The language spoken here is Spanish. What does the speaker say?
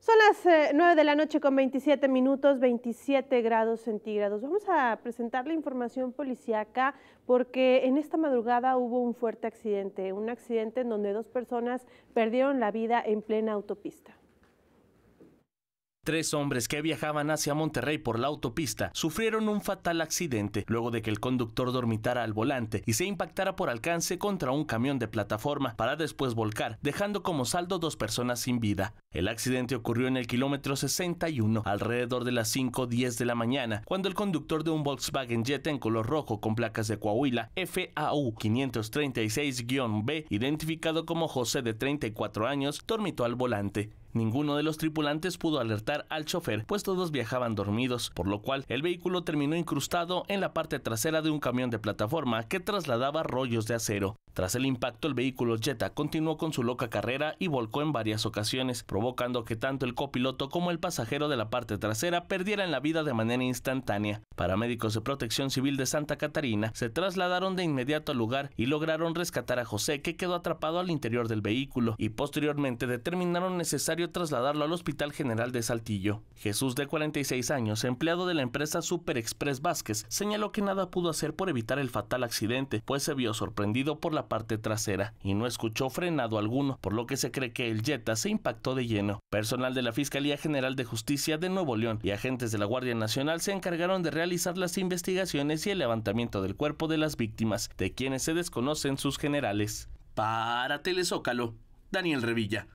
Son las eh, nueve 9 de la noche con 27 minutos, 27 grados centígrados. Vamos a presentar la información policíaca porque en esta madrugada hubo un fuerte accidente, un accidente en donde dos personas perdieron la vida en plena autopista. Tres hombres que viajaban hacia Monterrey por la autopista sufrieron un fatal accidente luego de que el conductor dormitara al volante y se impactara por alcance contra un camión de plataforma para después volcar, dejando como saldo dos personas sin vida. El accidente ocurrió en el kilómetro 61, alrededor de las 5.10 de la mañana, cuando el conductor de un Volkswagen Jetta en color rojo con placas de Coahuila FAU 536-B, identificado como José de 34 años, dormitó al volante. Ninguno de los tripulantes pudo alertar al chofer, pues todos viajaban dormidos, por lo cual el vehículo terminó incrustado en la parte trasera de un camión de plataforma que trasladaba rollos de acero. Tras el impacto, el vehículo Jetta continuó con su loca carrera y volcó en varias ocasiones, provocando que tanto el copiloto como el pasajero de la parte trasera perdieran la vida de manera instantánea. Paramédicos de Protección Civil de Santa Catarina se trasladaron de inmediato al lugar y lograron rescatar a José, que quedó atrapado al interior del vehículo, y posteriormente determinaron necesario trasladarlo al Hospital General de Saltillo. Jesús, de 46 años, empleado de la empresa Super Express Vázquez, señaló que nada pudo hacer por evitar el fatal accidente, pues se vio sorprendido por la parte trasera y no escuchó frenado alguno, por lo que se cree que el Jetta se impactó de lleno. Personal de la Fiscalía General de Justicia de Nuevo León y agentes de la Guardia Nacional se encargaron de realizar las investigaciones y el levantamiento del cuerpo de las víctimas, de quienes se desconocen sus generales. Para Telezócalo, Daniel Revilla.